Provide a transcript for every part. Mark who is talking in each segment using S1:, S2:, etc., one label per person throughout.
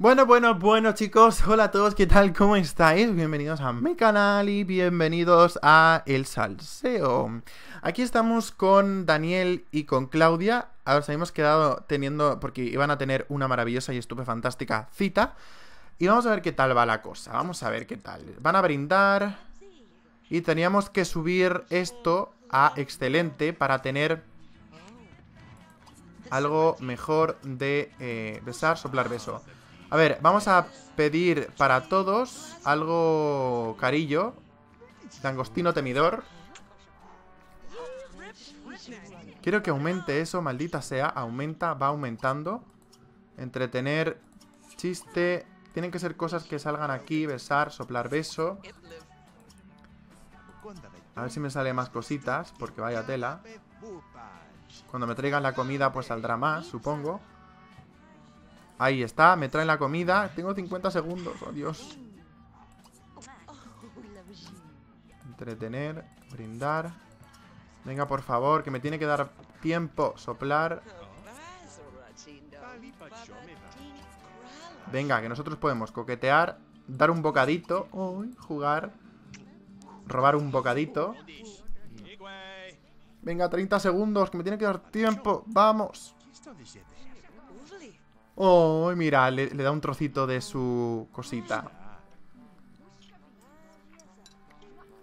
S1: Bueno, bueno, bueno chicos, hola a todos, ¿qué tal? ¿Cómo estáis? Bienvenidos a mi canal y bienvenidos a El Salseo. Aquí estamos con Daniel y con Claudia. Ahora se habíamos quedado teniendo, porque iban a tener una maravillosa y estupefantástica cita. Y vamos a ver qué tal va la cosa, vamos a ver qué tal. Van a brindar y teníamos que subir esto a excelente para tener algo mejor de eh, besar, soplar beso. A ver, vamos a pedir para todos algo carillo. Langostino temidor. Quiero que aumente eso, maldita sea. Aumenta, va aumentando. Entretener, chiste. Tienen que ser cosas que salgan aquí. Besar, soplar beso. A ver si me sale más cositas, porque vaya tela. Cuando me traigan la comida, pues saldrá más, supongo. Ahí está, me traen la comida. Tengo 50 segundos, oh Dios. Entretener, brindar. Venga, por favor, que me tiene que dar tiempo. Soplar. Venga, que nosotros podemos coquetear, dar un bocadito, jugar, robar un bocadito. Venga, 30 segundos, que me tiene que dar tiempo. ¡Vamos! Oh, mira, le, da un trocito de su cosita.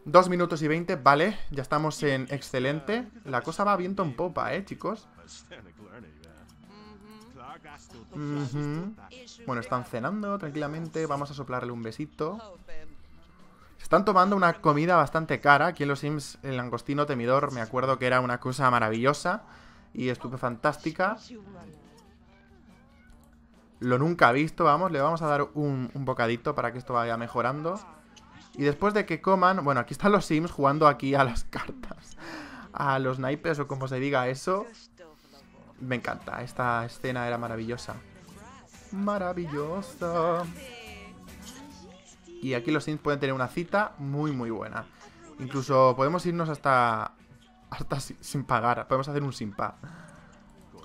S1: Dos minutos y veinte, vale, ya estamos en excelente. La cosa va viento en popa, ¿eh, chicos? Bueno, están cenando tranquilamente, vamos a soplarle un besito. Están tomando una comida bastante cara. Aquí en los Sims, el langostino temidor, me acuerdo que era una cosa maravillosa y fantástica lo nunca visto, vamos, le vamos a dar un, bocadito para que esto vaya mejorando. Y después de que coman, bueno, aquí están los Sims jugando aquí a las cartas, a los naipes o como se diga eso. Me encanta, esta escena era maravillosa. Maravillosa. Y aquí los Sims pueden tener una cita muy, muy buena. Incluso podemos irnos hasta... Hasta sin pagar, podemos hacer un simpa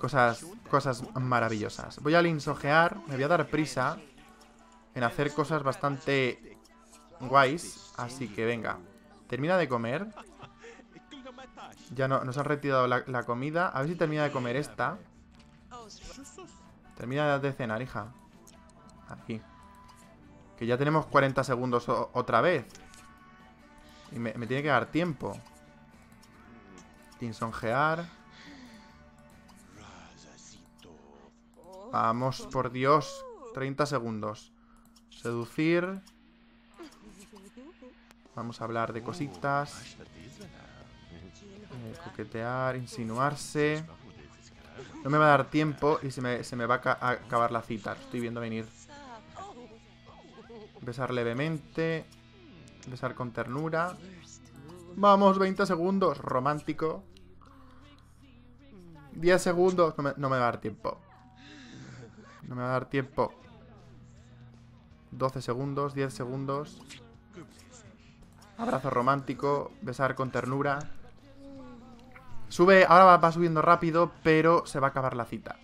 S1: cosas, cosas maravillosas. Voy a linsojear, me voy a dar prisa en hacer cosas bastante guays. Así que venga, termina de comer. Ya nos han retirado la, comida. A ver si termina de comer esta. Termina de cenar, hija. Aquí. Que ya tenemos 40 segundos otra vez. Y me, tiene que dar tiempo. Linsojear Vamos, por Dios. 30 segundos. Seducir. Vamos a hablar de cositas.
S2: Eh,
S1: coquetear, insinuarse. No me va a dar tiempo y se me, va a, acabar la cita. estoy viendo venir. Besar levemente. Besar con ternura. Vamos, 20 segundos. Romántico. 10 segundos. no me va a dar tiempo. No me va a dar tiempo. 12 segundos, 10 segundos. Abrazo romántico, besar con ternura. Sube, ahora va, subiendo rápido, pero se va a acabar la cita.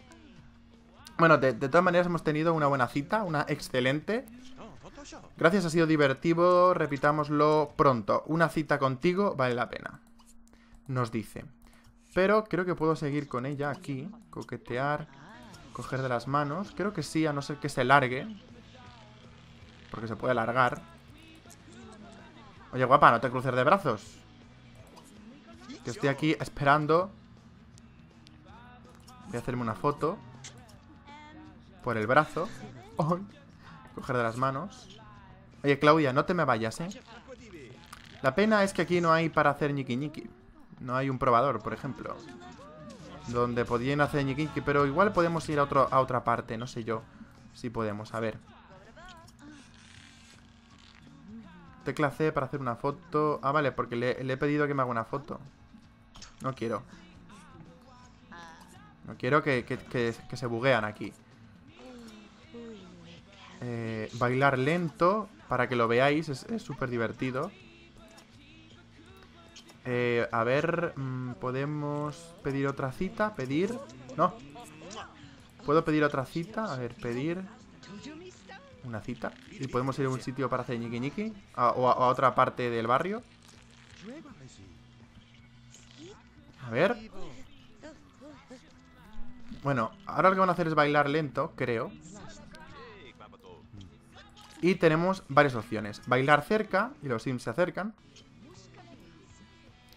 S1: Bueno, de, todas maneras hemos tenido una buena cita, una excelente. Gracias, ha sido divertido, repitámoslo pronto. Una cita contigo vale la pena. Nos dice. Pero creo que puedo seguir con ella aquí, coquetear coger de las manos. Creo que sí, a no ser que se largue. Porque se puede largar. Oye, guapa, no te cruces de brazos. Que estoy aquí esperando. Voy a hacerme una foto. Por el brazo. Coger de las manos. Oye, Claudia, no te me vayas, ¿eh? La pena es que aquí no hay para hacer ñiqui ñiqui. No hay un probador, por ejemplo. Donde podían hacer ñiquiqui, pero igual podemos ir a, otro, a otra parte, no sé yo si podemos, a ver. Tecla C para hacer una foto. Ah, vale, porque le, he pedido que me haga una foto. No quiero. No quiero que, se buguean aquí. Eh, bailar lento, para que lo veáis, es súper divertido. Eh, a ver, mm, podemos pedir otra cita, pedir... No. ¿Puedo pedir otra cita? A ver, pedir... Una cita. ¿Y podemos ir a un sitio para hacer ñiqui ñiqui? o a otra parte del barrio. A ver. Bueno, ahora lo que van a hacer es bailar lento, creo. Y tenemos varias opciones. Bailar cerca, y los sims se acercan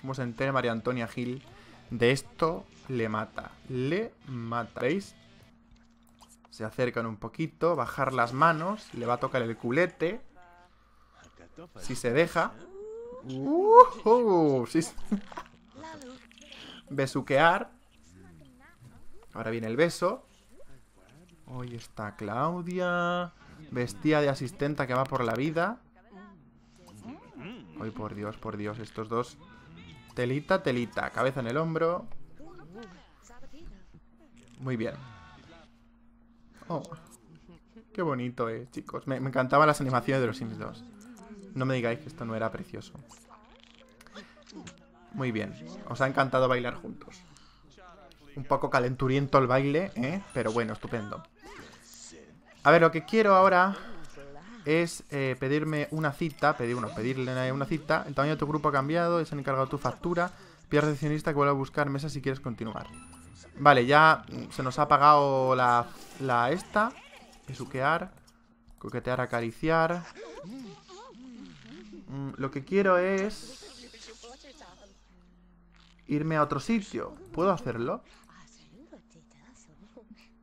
S1: como se entere María Antonia Gil de esto, le mata. Le mata. ¿Veis? Se acercan un poquito, bajar las manos, le va a tocar el culete. Si se deja. Besuquear. Ahora viene el beso. Hoy está Claudia. Vestida de asistenta que va por la vida. Ay, por Dios, por Dios, estos dos Telita, telita. Cabeza en el hombro. Muy bien. Oh, qué bonito, eh, chicos. Me, me, encantaban las animaciones de los Sims 2. No me digáis que esto no era precioso. Muy bien. Os ha encantado bailar juntos. Un poco calenturiento el baile, ¿eh? Pero bueno, estupendo. A ver, lo que quiero ahora es eh, pedirme una cita, pedirle una cita, el tamaño de tu grupo ha cambiado, es han encargado tu factura, pierre recepcionista que vuelva a buscar mesa si quieres continuar. Vale, ya mm, se nos ha pagado la, la esta, esuquear, coquetear, acariciar. Mm, lo que quiero es... Irme a otro sitio. ¿Puedo hacerlo?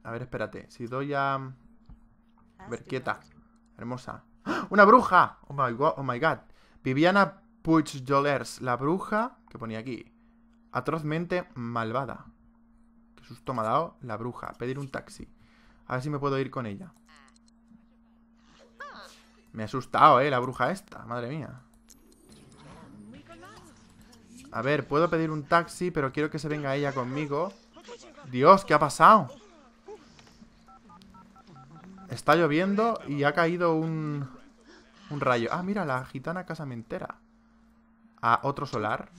S1: A ver, espérate. Si doy a... Mm, a ver, quieta. Hermosa. ¡Ah! ¡Una bruja! Oh my, god, oh my god. Viviana Puigdolers, la bruja, que ponía aquí. Atrozmente malvada. Qué susto me ha dado la bruja. Pedir un taxi. A ver si me puedo ir con ella. Me ha asustado, eh, la bruja esta. Madre mía. A ver, puedo pedir un taxi, pero quiero que se venga ella conmigo. Dios, ¿qué ha pasado? Está lloviendo y ha caído un, un rayo. Ah, mira, la gitana casamentera. A otro solar.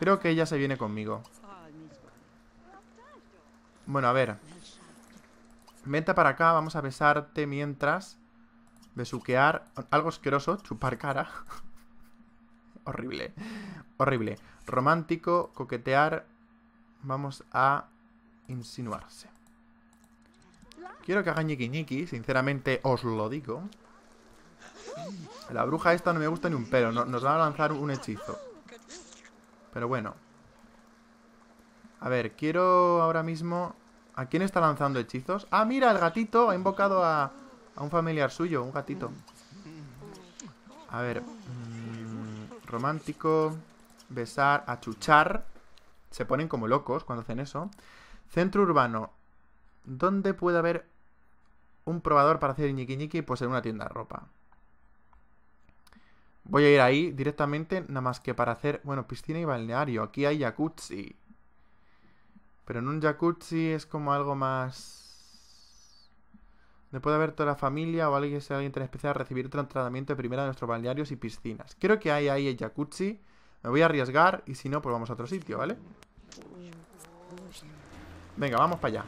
S1: Creo que ella se viene conmigo. Bueno, a ver. Vente para acá, vamos a besarte mientras. Besuquear. Algo asqueroso, chupar cara. Horrible. Horrible. Romántico, coquetear. Vamos a insinuarse. Quiero que hagan ñiqui sinceramente os lo digo. La bruja esta no me gusta ni un pelo, nos va a lanzar un hechizo. Pero bueno. A ver, quiero ahora mismo... ¿A quién está lanzando hechizos? ¡Ah, mira, el gatito! Ha invocado a, a un familiar suyo, un gatito. A ver... Mm, romántico... Besar, achuchar. Se ponen como locos cuando hacen eso. Centro urbano. ¿Dónde puede haber un probador para hacer ñiqui ñiqui pues en una tienda de ropa. Voy a ir ahí directamente nada más que para hacer, bueno, piscina y balneario. Aquí hay jacuzzi. Pero en un jacuzzi es como algo más... Donde puede haber toda la familia o alguien, sea alguien tan especial, recibir tratamiento primero de nuestros balnearios y piscinas. Creo que hay ahí el jacuzzi. Me voy a arriesgar y si no, pues vamos a otro sitio, ¿vale? Venga, vamos para allá.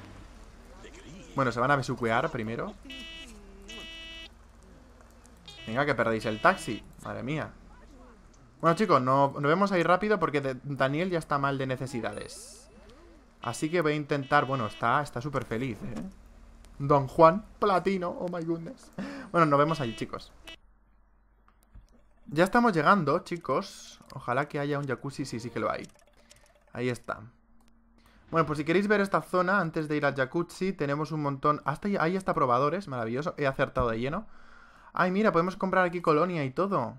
S1: Bueno, se van a besuquear primero Venga, que perdéis el taxi Madre mía Bueno, chicos, no, nos vemos ahí rápido Porque Daniel ya está mal de necesidades Así que voy a intentar Bueno, está súper feliz, ¿eh? Don Juan Platino, oh my goodness Bueno, nos vemos ahí, chicos Ya estamos llegando, chicos Ojalá que haya un jacuzzi, sí, sí que lo hay Ahí está bueno, pues si queréis ver esta zona, antes de ir al jacuzzi, tenemos un montón... Hasta ahí hasta probadores, maravilloso. He acertado de lleno. Ay, mira, podemos comprar aquí colonia y todo.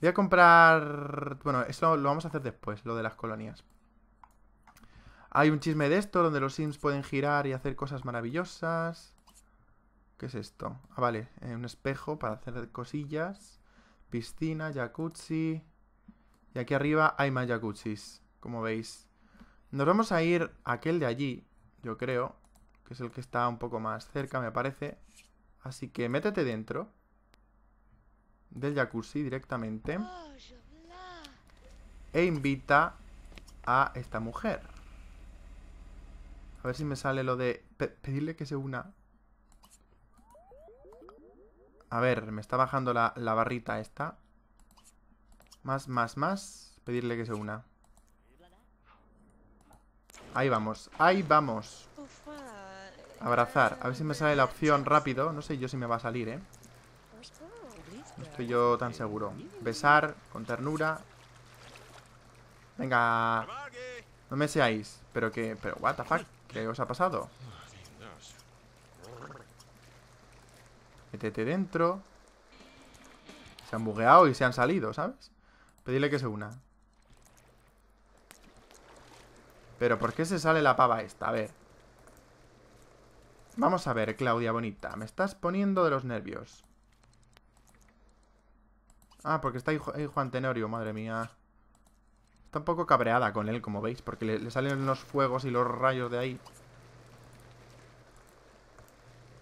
S1: Voy a comprar... Bueno, eso lo vamos a hacer después, lo de las colonias. Hay un chisme de esto, donde los sims pueden girar y hacer cosas maravillosas. ¿Qué es esto? Ah, vale, eh, un espejo para hacer cosillas. Piscina, jacuzzi. Y aquí arriba hay más jacuzzis, como veis. Nos vamos a ir a aquel de allí, yo creo, que es el que está un poco más cerca, me parece. Así que métete dentro del jacuzzi directamente e invita a esta mujer. A ver si me sale lo de pedirle que se una. A ver, me está bajando la, la barrita esta. Más, más, más. Pedirle que se una. Ahí vamos, ahí vamos. Abrazar. A ver si me sale la opción rápido. No sé yo si me va a salir, ¿eh? No estoy yo tan seguro. Besar con ternura. Venga. No me seáis. Pero que... Pero, what the fuck? ¿Qué os ha pasado? Métete dentro. Se han bugueado y se han salido, ¿sabes? Pedirle que se una. Pero ¿por qué se sale la pava esta? A ver. Vamos a ver, Claudia bonita. Me estás poniendo de los nervios. Ah, porque está ahí Juan Tenorio, madre mía. Está un poco cabreada con él, como veis, porque le, salen los fuegos y los rayos de ahí.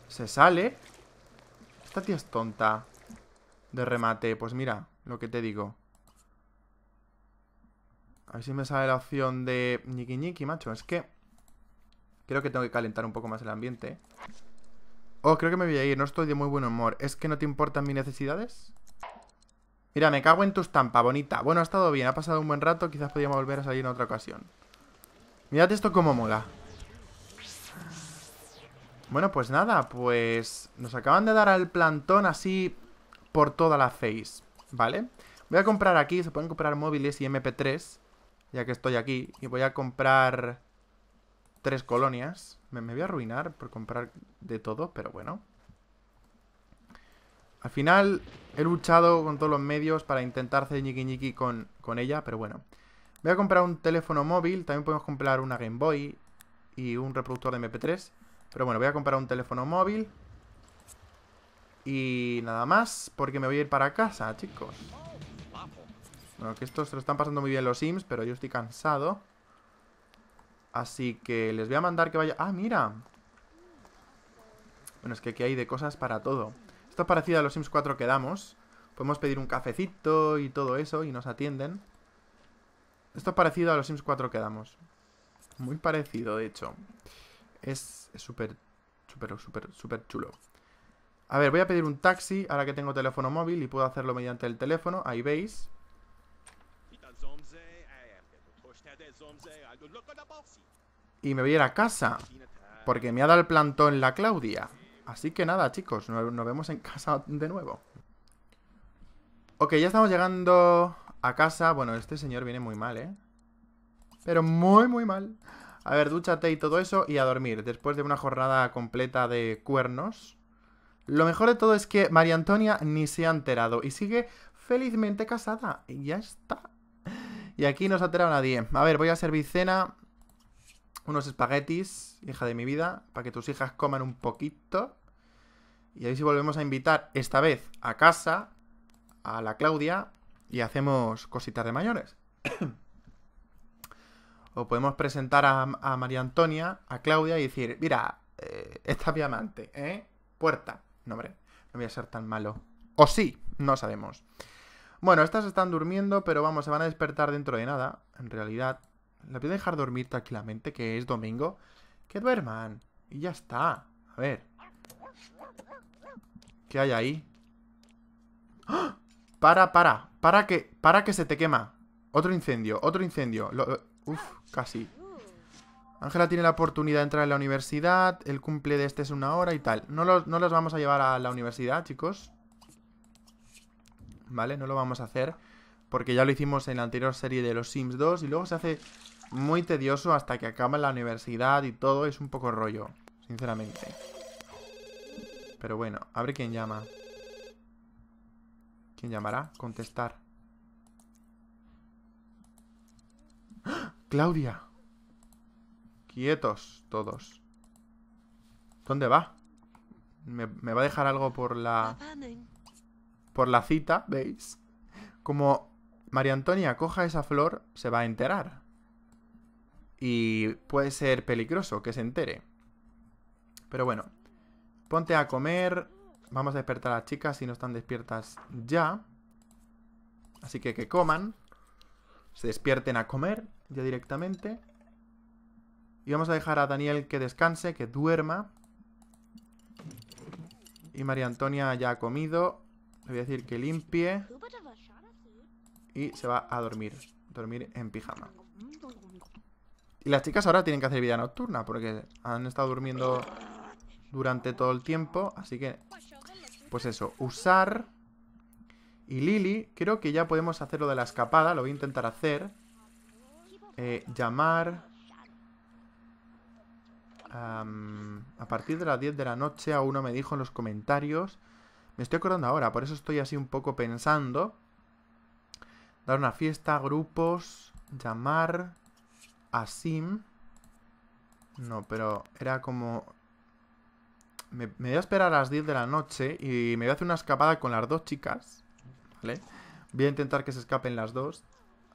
S1: Se sale. Esta tía es tonta. De remate. Pues mira, lo que te digo. A ver si me sale la opción de ñiqui Niqui macho. Es que creo que tengo que calentar un poco más el ambiente. Oh, creo que me voy a ir. No estoy de muy buen humor. ¿Es que no te importan mis necesidades? Mira, me cago en tu estampa, bonita. Bueno, ha estado bien. Ha pasado un buen rato. Quizás podíamos volver a salir en otra ocasión. Mirad esto como mola. Bueno, pues nada. Pues nos acaban de dar al plantón así por toda la face. ¿Vale? Voy a comprar aquí. Se pueden comprar móviles y MP3 ya que estoy aquí. Y voy a comprar tres colonias. Me, voy a arruinar por comprar de todo, pero bueno. Al final he luchado con todos los medios para intentar hacer ñiqui ñiqui con, con ella, pero bueno. Voy a comprar un teléfono móvil, también podemos comprar una Game Boy y un reproductor de MP3. Pero bueno, voy a comprar un teléfono móvil. Y nada más, porque me voy a ir para casa, chicos. Bueno, que estos se lo están pasando muy bien los Sims, pero yo estoy cansado. Así que les voy a mandar que vaya... ¡Ah, mira! Bueno, es que aquí hay de cosas para todo. Esto es parecido a los Sims 4 que damos. Podemos pedir un cafecito y todo eso y nos atienden. Esto es parecido a los Sims 4 que damos. Muy parecido, de hecho. Es súper, súper, súper, súper chulo. A ver, voy a pedir un taxi ahora que tengo teléfono móvil y puedo hacerlo mediante el teléfono. Ahí veis. Y me voy a ir a casa. Porque me ha dado el plantón la Claudia. Así que nada, chicos. Nos, vemos en casa de nuevo. Ok, ya estamos llegando a casa. Bueno, este señor viene muy mal, ¿eh? Pero muy, muy mal. A ver, dúchate y todo eso y a dormir. Después de una jornada completa de cuernos. Lo mejor de todo es que María Antonia ni se ha enterado y sigue felizmente casada. Y ya está. Y aquí nos ha nadie. A ver, voy a servir cena. Unos espaguetis, hija de mi vida, para que tus hijas coman un poquito. Y ahí sí volvemos a invitar, esta vez, a casa, a la Claudia, y hacemos cositas de mayores. o podemos presentar a, María Antonia, a Claudia, y decir, mira, eh, esta es ¿eh? Puerta. No, hombre, no voy a ser tan malo. O sí, no sabemos. Bueno, estas están durmiendo, pero vamos, se van a despertar dentro de nada. En realidad, la voy a dejar dormir tranquilamente, que es domingo. Que duerman. Y ya está. A ver. ¿Qué hay ahí? ¡Ah! Para, para. Para que, para que se te quema. Otro incendio, otro incendio. uf, casi. Ángela tiene la oportunidad de entrar en la universidad. El cumple de este es una hora y tal. No no los vamos a llevar a la universidad, chicos. ¿vale? No lo vamos a hacer porque ya lo hicimos en la anterior serie de los Sims 2 y luego se hace muy tedioso hasta que acaba la universidad y todo, es un poco rollo, sinceramente. Pero bueno, Abre quien quién llama. ¿Quién llamará? Contestar. ¡Ah! ¡Claudia! Quietos todos. ¿Dónde va? ¿Me, va a dejar algo por la por la cita, ¿veis? Como María Antonia coja esa flor, se va a enterar. Y puede ser peligroso que se entere. Pero bueno, ponte a comer. Vamos a despertar a las chicas si no están despiertas ya. Así que que coman. Se despierten a comer ya directamente. Y vamos a dejar a Daniel que descanse, que duerma. Y María Antonia ya ha comido. Le voy a decir que limpie. Y se va a dormir. Dormir en pijama. Y las chicas ahora tienen que hacer vida nocturna porque han estado durmiendo durante todo el tiempo. Así que, pues eso, usar... Y Lily, creo que ya podemos hacer lo de la escapada. Lo voy a intentar hacer. Eh, llamar... a partir de las 10 de la noche, a uno me dijo en los comentarios me estoy acordando ahora, por eso estoy así un poco pensando. Dar una fiesta, grupos, llamar, A Sim No, pero era como... Me, me, voy a esperar a las 10 de la noche y me voy a hacer una escapada con las dos chicas. ¿Vale? Voy a intentar que se escapen las dos.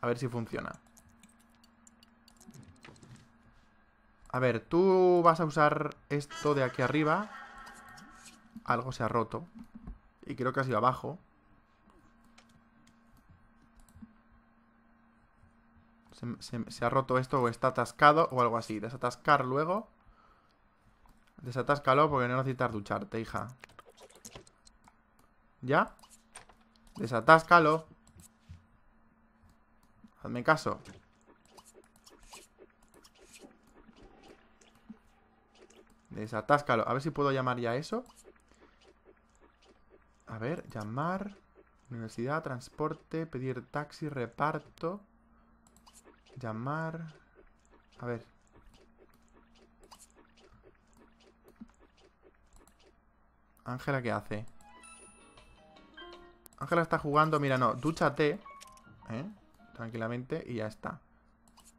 S1: A ver si funciona. A ver, tú vas a usar esto de aquí arriba. Algo se ha roto. Y creo que ha sido abajo. Se, ha roto esto o está atascado o algo así. Desatascar luego. Desatáscalo porque no necesitas ducharte, hija. ¿Ya? Desatáscalo. Hazme caso. Desatáscalo. A ver si puedo llamar ya eso. A ver, llamar. Universidad, transporte, pedir taxi, reparto. Llamar. A ver. Ángela, ¿qué hace? Ángela está jugando, mira, no, dúchate. ¿eh? Tranquilamente y ya está.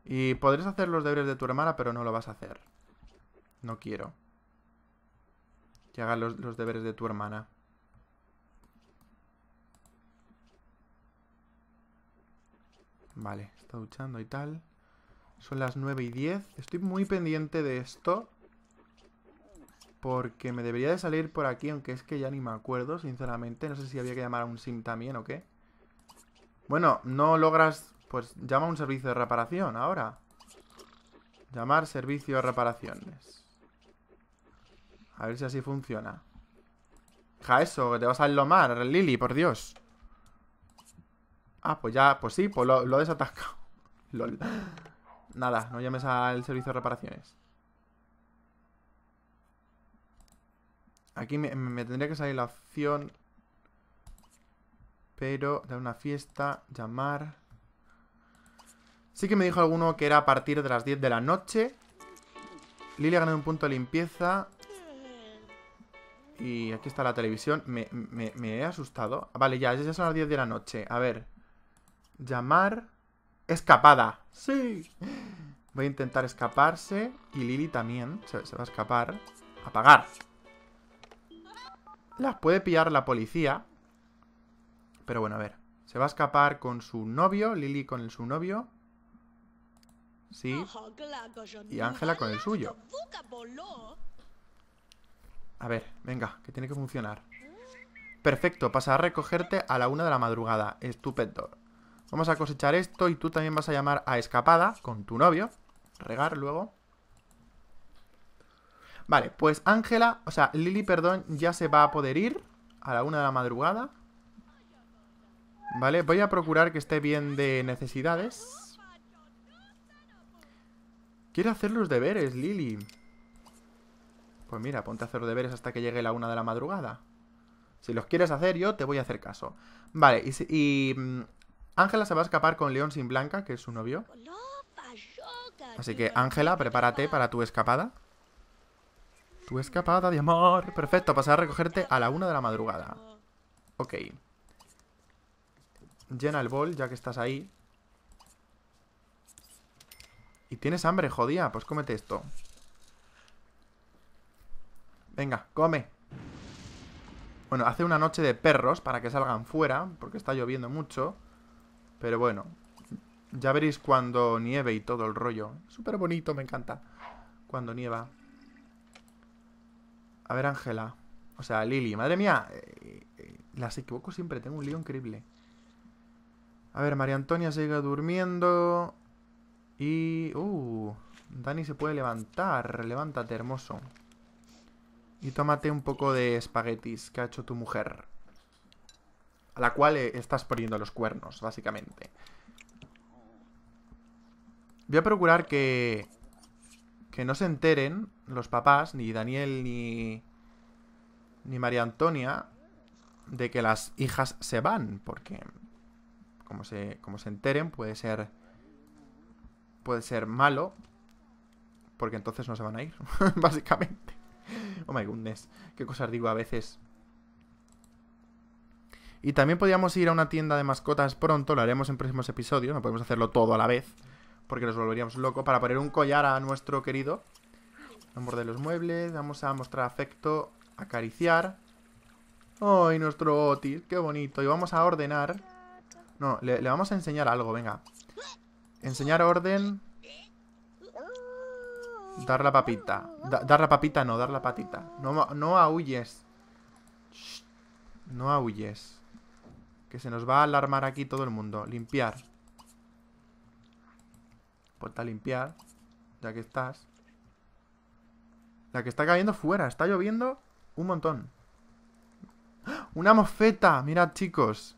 S1: Y podrías hacer los deberes de tu hermana, pero no lo vas a hacer. No quiero. Que hagas los deberes de tu hermana. Vale, está duchando y tal. Son las 9 y 10. Estoy muy pendiente de esto. Porque me debería de salir por aquí, aunque es que ya ni me acuerdo, sinceramente. No sé si había que llamar a un sim también o qué. Bueno, no logras... Pues llama a un servicio de reparación ahora. Llamar servicio de reparaciones. A ver si así funciona. ¡Ja eso, que te vas a lo enlomar, Lily, por Dios. Ah, pues ya, pues sí, pues lo, lo desatascado. Nada, no llames al servicio de reparaciones. Aquí me, tendría que salir la opción. Pero, dar una fiesta, llamar. Sí que me dijo alguno que era a partir de las 10 de la noche. Lily ha ganado un punto de limpieza. Y aquí está la televisión. Me, he asustado. Ah, vale, ya, ya son las 10 de la noche. A ver. Llamar... Escapada. Sí. Voy a intentar escaparse. Y Lily también se, va a escapar. Apagar. Las puede pillar la policía. Pero bueno, a ver. Se va a escapar con su novio. Lily con su novio. Sí.
S2: Y Ángela con el
S1: suyo. A ver, venga, que tiene que funcionar. Perfecto, Pasa a recogerte a la una de la madrugada. Estupendo. Vamos a cosechar esto y tú también vas a llamar a escapada con tu novio. Regar luego. Vale, pues Ángela, o sea, Lili, perdón, ya se va a poder ir a la una de la madrugada. Vale, voy a procurar que esté bien de necesidades. Quiere hacer los deberes, Lili. Pues mira, ponte a hacer los deberes hasta que llegue la una de la madrugada. Si los quieres hacer, yo te voy a hacer caso. Vale, y mm, Ángela se va a escapar con León sin Blanca, que es su novio. Así que, Ángela, prepárate para tu escapada. Tu escapada de amor. Perfecto, pasar a recogerte a la una de la madrugada. Ok. Llena el bol, ya que estás ahí. Y tienes hambre, jodía. Pues cómete esto. Venga, come. Bueno, hace una noche de perros para que salgan fuera, porque está lloviendo mucho. Pero bueno, ya veréis cuando nieve y todo el rollo. Súper bonito, me encanta. Cuando nieva. A ver, Ángela. O sea, Lili. Madre mía. Eh, eh, las equivoco siempre. Tengo un lío increíble. A ver, María Antonia sigue durmiendo. Y... Uh. Dani se puede levantar. Levántate, hermoso. Y tómate un poco de espaguetis que ha hecho tu mujer la cual eh, estás poniendo los cuernos, básicamente. Voy a procurar que... Que no se enteren los papás, ni Daniel ni... Ni María Antonia, de que las hijas se van, porque... Como se, como se enteren, puede ser... Puede ser malo, porque entonces no se van a ir, básicamente. Oh my goodness, qué cosas digo a veces. Y también podríamos ir a una tienda de mascotas pronto, lo haremos en próximos episodios, no podemos hacerlo todo a la vez, porque nos volveríamos locos, para poner un collar a nuestro querido. Vamos de los muebles, vamos a mostrar afecto, acariciar. ¡Ay, nuestro Otis! ¡Qué bonito! Y vamos a ordenar. No, le, vamos a enseñar algo, venga. Enseñar orden. Dar la papita. dar la papita, no, dar la patita. No, no ahuyes. No ahuyes. Que se nos va a alarmar aquí todo el mundo. Limpiar. Ponte limpiar. Ya que estás. La que está cayendo fuera. Está lloviendo un montón. ¡Ah! ¡Una mofeta! Mirad, chicos.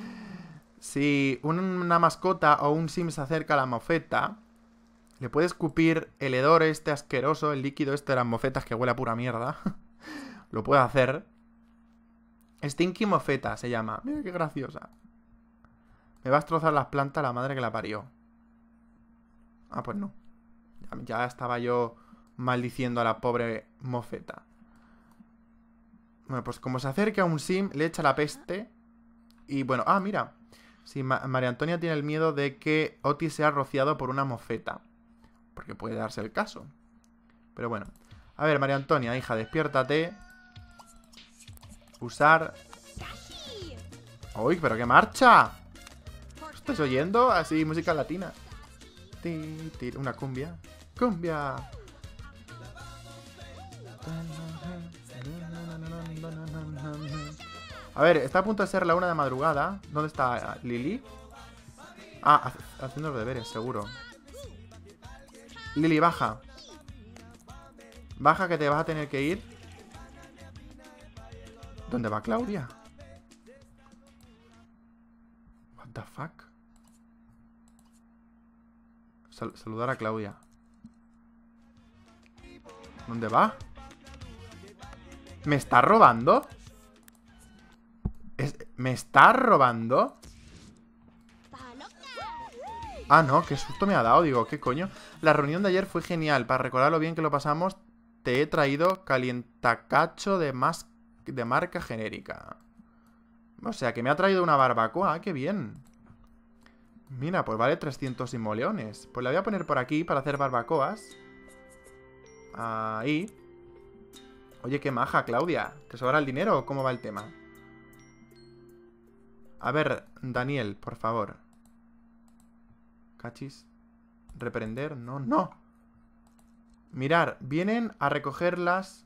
S1: si una mascota o un sim se acerca a la mofeta, le puede escupir el hedor este asqueroso, el líquido este de las mofetas que huele a pura mierda. Lo puede hacer Stinky Mofeta se llama. Mira qué graciosa. Me va a destrozar las plantas la madre que la parió. Ah, pues no. Ya, estaba yo maldiciendo a la pobre Mofeta. Bueno, pues como se acerca a un sim, le echa la peste. Y bueno, ah, mira. Si María Antonia tiene el miedo de que Otis sea rociado por una mofeta. Porque puede darse el caso. Pero bueno. A ver, María Antonia, hija, despiértate. Usar... ¡Uy, pero qué marcha! ¿Estás oyendo? Así, música latina. Una cumbia. ¡Cumbia! A ver, está a punto de ser la una de madrugada. ¿Dónde está Lily? Ah, haciendo los deberes, seguro. Lily baja. Baja que te vas a tener que ir. ¿Dónde va Claudia? What the fuck? saludar a Claudia. ¿Dónde va? ¿Me está robando? ¿Me está robando? Ah, no, qué susto me ha dado, digo, qué coño. La reunión de ayer fue genial. Para recordar lo bien que lo pasamos, te he traído calientacacho de más de marca genérica. O sea, que me ha traído una barbacoa, qué bien. Mira, pues vale 300 simoleones. Pues la voy a poner por aquí para hacer barbacoas. Ahí. Oye, qué maja, Claudia. ¿Te sobra el dinero o cómo va el tema? A ver, Daniel, por favor. Cachis. Reprender. No, no. Mirar, vienen a recogerlas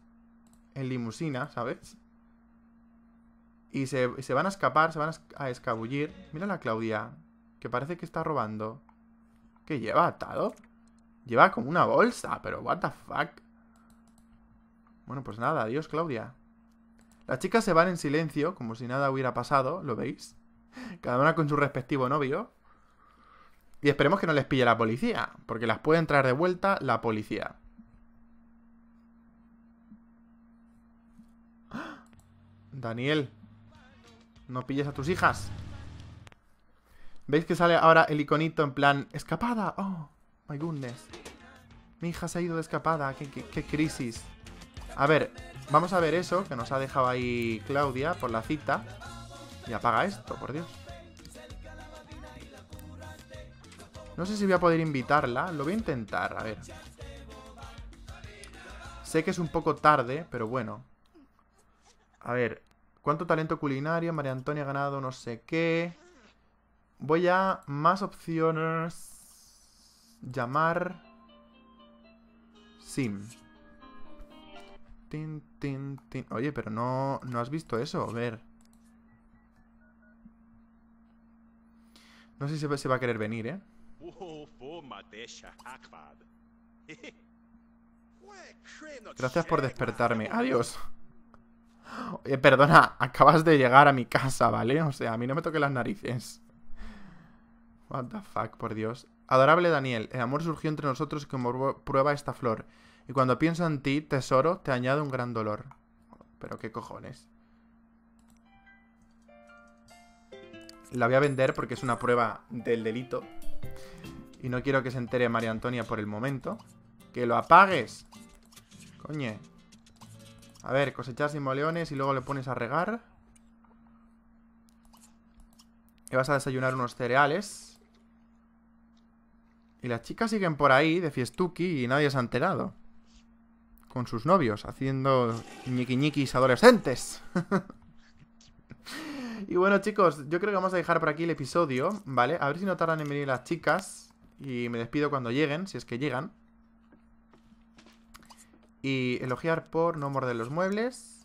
S1: en limusina, ¿sabes? Y se, van a escapar, se van a escabullir. Mira la Claudia, que parece que está robando. ¿Qué lleva atado? Lleva como una bolsa, pero what the fuck. Bueno, pues nada, adiós Claudia. Las chicas se van en silencio, como si nada hubiera pasado, ¿lo veis? Cada una con su respectivo novio. Y esperemos que no les pille la policía, porque las puede entrar de vuelta la policía. Daniel, no pilles a tus hijas. ¿Veis que sale ahora el iconito en plan... ¡Escapada! ¡Oh! ¡My goodness! Mi hija se ha ido de escapada. ¡Qué, crisis! A ver, vamos a ver eso que nos ha dejado ahí Claudia por la cita. Y apaga esto, por Dios. No sé si voy a poder invitarla. Lo voy a intentar, a ver. Sé que es un poco tarde, pero bueno. A ver, ¿Cuánto talento culinario? María Antonia ha ganado no sé qué. Voy a más opciones. Llamar. Sim. Tin, Oye, pero no, no has visto eso. A ver. No sé si se va a querer venir, ¿eh? Gracias por despertarme. Adiós. Oye, perdona, acabas de llegar a mi casa, ¿vale? O sea, a mí no me toque las narices. What the fuck, por Dios. Adorable Daniel, el amor surgió entre nosotros como prueba esta flor. Y cuando pienso en ti, tesoro, te añado un gran dolor. Pero qué cojones. La voy a vender porque es una prueba del delito. Y no quiero que se entere María Antonia por el momento. ¡Que lo apagues! Coñe. A ver, cosechas simoleones y luego le pones a regar. Y vas a desayunar unos cereales. Y las chicas siguen por ahí de fiestuki y nadie se ha enterado. Con sus novios, haciendo ñiquiñiquis adolescentes. y bueno, chicos, yo creo que vamos a dejar por aquí el episodio, ¿vale? A ver si no tardan en venir las chicas. Y me despido cuando lleguen, si es que llegan. Y elogiar por no morder los muebles.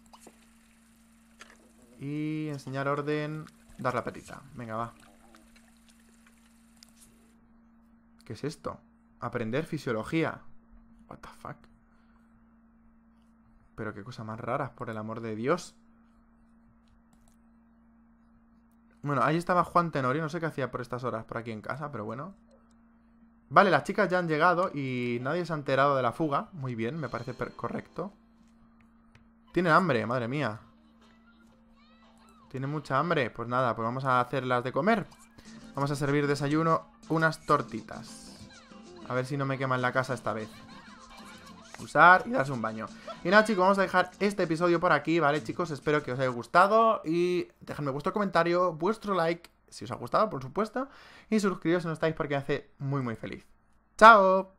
S1: Y enseñar orden, dar la petita. Venga, va. ¿Qué es esto? Aprender fisiología. What the fuck. Pero qué cosa más raras, por el amor de Dios. Bueno, ahí estaba Juan Tenorio, no sé qué hacía por estas horas por aquí en casa, pero bueno. Vale, las chicas ya han llegado y nadie se ha enterado de la fuga. Muy bien, me parece correcto. Tienen hambre, madre mía. Tienen mucha hambre. Pues nada, pues vamos a hacerlas de comer. Vamos a servir desayuno unas tortitas. A ver si no me queman la casa esta vez. Usar y darse un baño. Y nada, chicos, vamos a dejar este episodio por aquí, ¿vale, chicos? Espero que os haya gustado y dejadme vuestro comentario, vuestro like si os ha gustado, por supuesto. Y suscribiros si no estáis porque me hace muy, muy feliz. ¡Chao!